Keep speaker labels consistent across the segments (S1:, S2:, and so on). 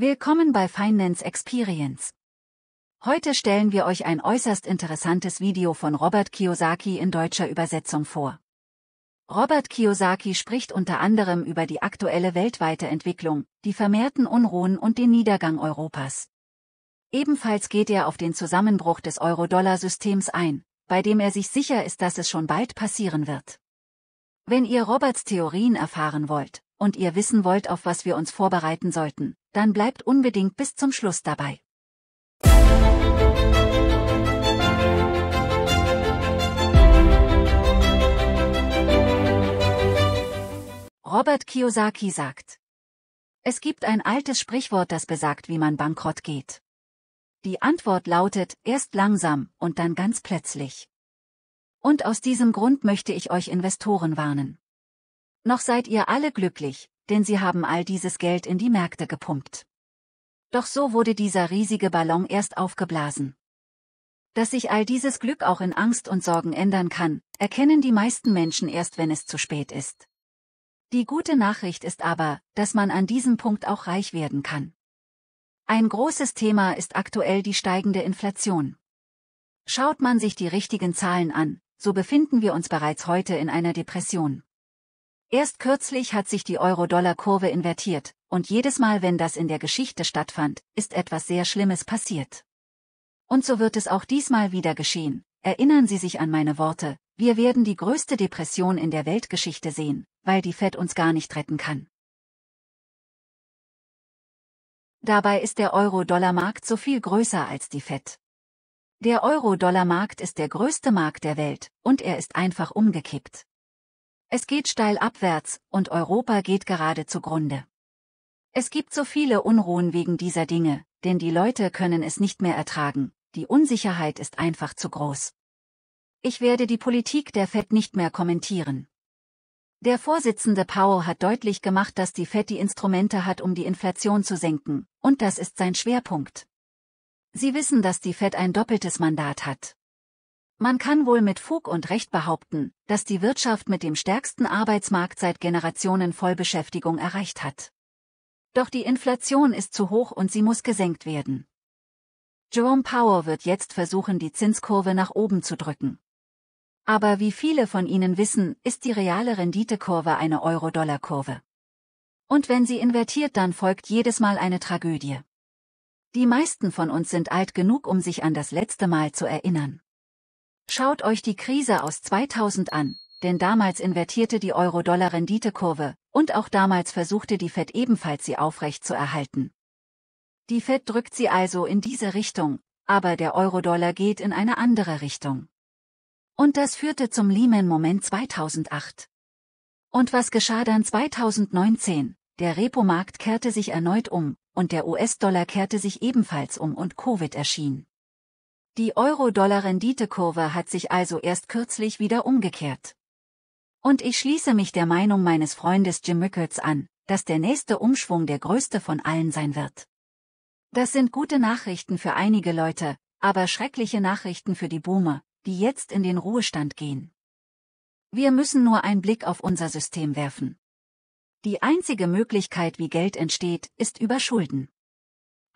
S1: Willkommen bei Finance Experience. Heute stellen wir euch ein äußerst interessantes Video von Robert Kiyosaki in deutscher Übersetzung vor. Robert Kiyosaki spricht unter anderem über die aktuelle weltweite Entwicklung, die vermehrten Unruhen und den Niedergang Europas. Ebenfalls geht er auf den Zusammenbruch des Euro-Dollar-Systems ein, bei dem er sich sicher ist, dass es schon bald passieren wird. Wenn ihr Roberts Theorien erfahren wollt und ihr wissen wollt, auf was wir uns vorbereiten sollten, dann bleibt unbedingt bis zum Schluss dabei. Robert Kiyosaki sagt. Es gibt ein altes Sprichwort, das besagt, wie man bankrott geht. Die Antwort lautet, erst langsam und dann ganz plötzlich. Und aus diesem Grund möchte ich euch Investoren warnen. Noch seid ihr alle glücklich, denn sie haben all dieses Geld in die Märkte gepumpt. Doch so wurde dieser riesige Ballon erst aufgeblasen. Dass sich all dieses Glück auch in Angst und Sorgen ändern kann, erkennen die meisten Menschen erst, wenn es zu spät ist. Die gute Nachricht ist aber, dass man an diesem Punkt auch reich werden kann. Ein großes Thema ist aktuell die steigende Inflation. Schaut man sich die richtigen Zahlen an, so befinden wir uns bereits heute in einer Depression. Erst kürzlich hat sich die Euro-Dollar-Kurve invertiert, und jedes Mal, wenn das in der Geschichte stattfand, ist etwas sehr Schlimmes passiert. Und so wird es auch diesmal wieder geschehen. Erinnern Sie sich an meine Worte, wir werden die größte Depression in der Weltgeschichte sehen, weil die Fed uns gar nicht retten kann. Dabei ist der Euro-Dollar-Markt so viel größer als die Fed. Der Euro-Dollar-Markt ist der größte Markt der Welt, und er ist einfach umgekippt. Es geht steil abwärts, und Europa geht gerade zugrunde. Es gibt so viele Unruhen wegen dieser Dinge, denn die Leute können es nicht mehr ertragen, die Unsicherheit ist einfach zu groß. Ich werde die Politik der Fed nicht mehr kommentieren. Der Vorsitzende Powell hat deutlich gemacht, dass die Fed die Instrumente hat, um die Inflation zu senken, und das ist sein Schwerpunkt. Sie wissen, dass die Fed ein doppeltes Mandat hat. Man kann wohl mit Fug und Recht behaupten, dass die Wirtschaft mit dem stärksten Arbeitsmarkt seit Generationen Vollbeschäftigung erreicht hat. Doch die Inflation ist zu hoch und sie muss gesenkt werden. Jerome Power wird jetzt versuchen, die Zinskurve nach oben zu drücken. Aber wie viele von Ihnen wissen, ist die reale Renditekurve eine Euro-Dollar-Kurve. Und wenn sie invertiert, dann folgt jedes Mal eine Tragödie. Die meisten von uns sind alt genug, um sich an das letzte Mal zu erinnern. Schaut euch die Krise aus 2000 an, denn damals invertierte die Euro-Dollar-Renditekurve, und auch damals versuchte die Fed ebenfalls sie aufrecht zu erhalten. Die Fed drückt sie also in diese Richtung, aber der Euro-Dollar geht in eine andere Richtung. Und das führte zum Lehman-Moment 2008. Und was geschah dann 2019? Der Repomarkt kehrte sich erneut um, und der US-Dollar kehrte sich ebenfalls um und Covid erschien. Die Euro-Dollar-Renditekurve hat sich also erst kürzlich wieder umgekehrt. Und ich schließe mich der Meinung meines Freundes Jim Ricketts an, dass der nächste Umschwung der größte von allen sein wird. Das sind gute Nachrichten für einige Leute, aber schreckliche Nachrichten für die Boomer, die jetzt in den Ruhestand gehen. Wir müssen nur einen Blick auf unser System werfen. Die einzige Möglichkeit, wie Geld entsteht, ist über Schulden.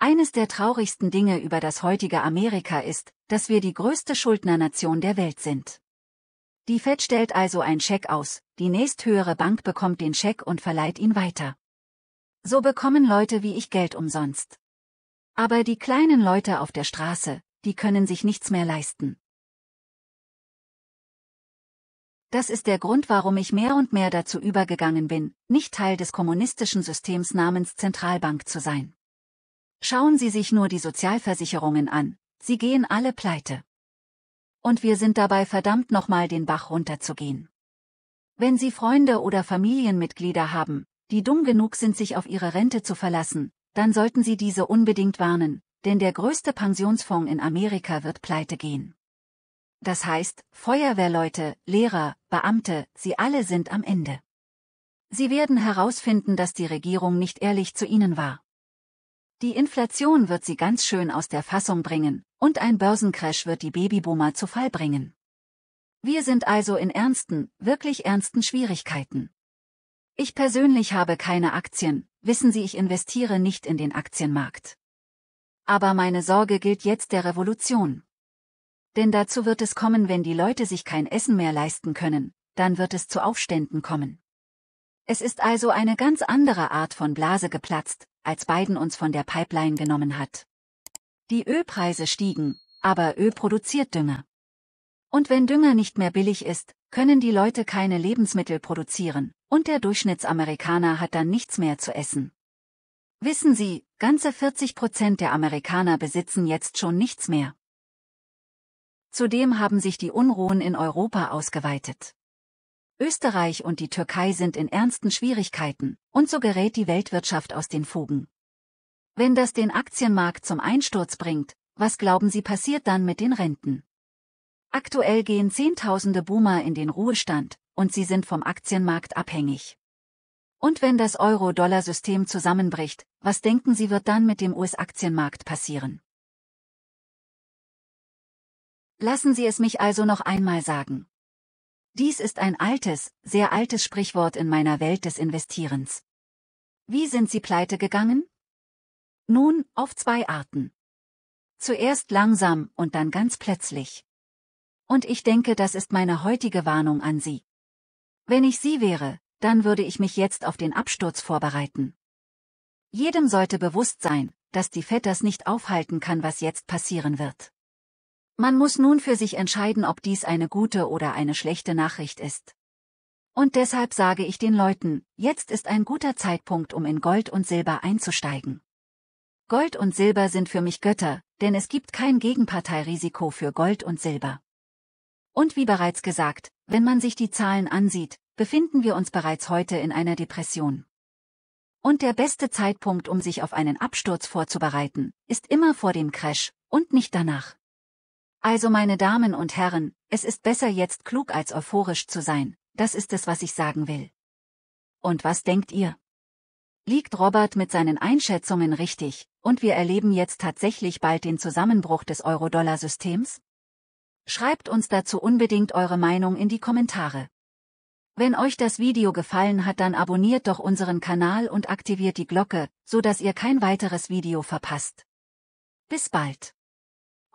S1: Eines der traurigsten Dinge über das heutige Amerika ist, dass wir die größte Schuldnernation der Welt sind. Die Fed stellt also einen Scheck aus, die nächsthöhere Bank bekommt den Scheck und verleiht ihn weiter. So bekommen Leute wie ich Geld umsonst. Aber die kleinen Leute auf der Straße, die können sich nichts mehr leisten. Das ist der Grund, warum ich mehr und mehr dazu übergegangen bin, nicht Teil des kommunistischen Systems namens Zentralbank zu sein. Schauen Sie sich nur die Sozialversicherungen an, sie gehen alle pleite. Und wir sind dabei verdammt nochmal den Bach runterzugehen. Wenn Sie Freunde oder Familienmitglieder haben, die dumm genug sind, sich auf ihre Rente zu verlassen, dann sollten Sie diese unbedingt warnen, denn der größte Pensionsfonds in Amerika wird pleite gehen. Das heißt, Feuerwehrleute, Lehrer, Beamte, sie alle sind am Ende. Sie werden herausfinden, dass die Regierung nicht ehrlich zu ihnen war. Die Inflation wird sie ganz schön aus der Fassung bringen, und ein Börsencrash wird die Babyboomer zu Fall bringen. Wir sind also in ernsten, wirklich ernsten Schwierigkeiten. Ich persönlich habe keine Aktien, wissen Sie, ich investiere nicht in den Aktienmarkt. Aber meine Sorge gilt jetzt der Revolution. Denn dazu wird es kommen, wenn die Leute sich kein Essen mehr leisten können, dann wird es zu Aufständen kommen. Es ist also eine ganz andere Art von Blase geplatzt, als Biden uns von der Pipeline genommen hat. Die Ölpreise stiegen, aber Öl produziert Dünger. Und wenn Dünger nicht mehr billig ist, können die Leute keine Lebensmittel produzieren, und der Durchschnittsamerikaner hat dann nichts mehr zu essen. Wissen Sie, ganze 40 Prozent der Amerikaner besitzen jetzt schon nichts mehr. Zudem haben sich die Unruhen in Europa ausgeweitet. Österreich und die Türkei sind in ernsten Schwierigkeiten, und so gerät die Weltwirtschaft aus den Fugen. Wenn das den Aktienmarkt zum Einsturz bringt, was glauben Sie passiert dann mit den Renten? Aktuell gehen Zehntausende Boomer in den Ruhestand, und sie sind vom Aktienmarkt abhängig. Und wenn das Euro-Dollar-System zusammenbricht, was denken Sie wird dann mit dem US-Aktienmarkt passieren? Lassen Sie es mich also noch einmal sagen. Dies ist ein altes, sehr altes Sprichwort in meiner Welt des Investierens. Wie sind Sie pleite gegangen? Nun, auf zwei Arten. Zuerst langsam und dann ganz plötzlich. Und ich denke, das ist meine heutige Warnung an Sie. Wenn ich Sie wäre, dann würde ich mich jetzt auf den Absturz vorbereiten. Jedem sollte bewusst sein, dass die Fed das nicht aufhalten kann, was jetzt passieren wird. Man muss nun für sich entscheiden, ob dies eine gute oder eine schlechte Nachricht ist. Und deshalb sage ich den Leuten, jetzt ist ein guter Zeitpunkt, um in Gold und Silber einzusteigen. Gold und Silber sind für mich Götter, denn es gibt kein Gegenparteirisiko für Gold und Silber. Und wie bereits gesagt, wenn man sich die Zahlen ansieht, befinden wir uns bereits heute in einer Depression. Und der beste Zeitpunkt, um sich auf einen Absturz vorzubereiten, ist immer vor dem Crash und nicht danach. Also meine Damen und Herren, es ist besser jetzt klug als euphorisch zu sein, das ist es was ich sagen will. Und was denkt ihr? Liegt Robert mit seinen Einschätzungen richtig, und wir erleben jetzt tatsächlich bald den Zusammenbruch des Euro-Dollar-Systems? Schreibt uns dazu unbedingt eure Meinung in die Kommentare. Wenn euch das Video gefallen hat dann abonniert doch unseren Kanal und aktiviert die Glocke, so dass ihr kein weiteres Video verpasst. Bis bald.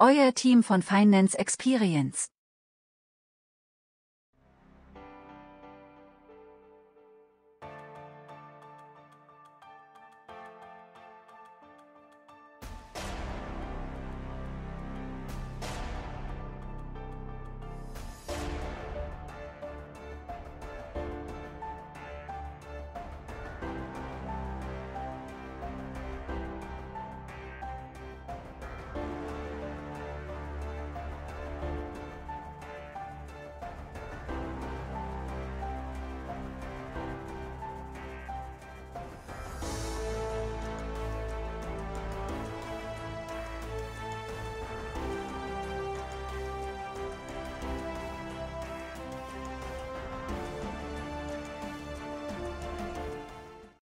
S1: Euer Team von Finance Experience.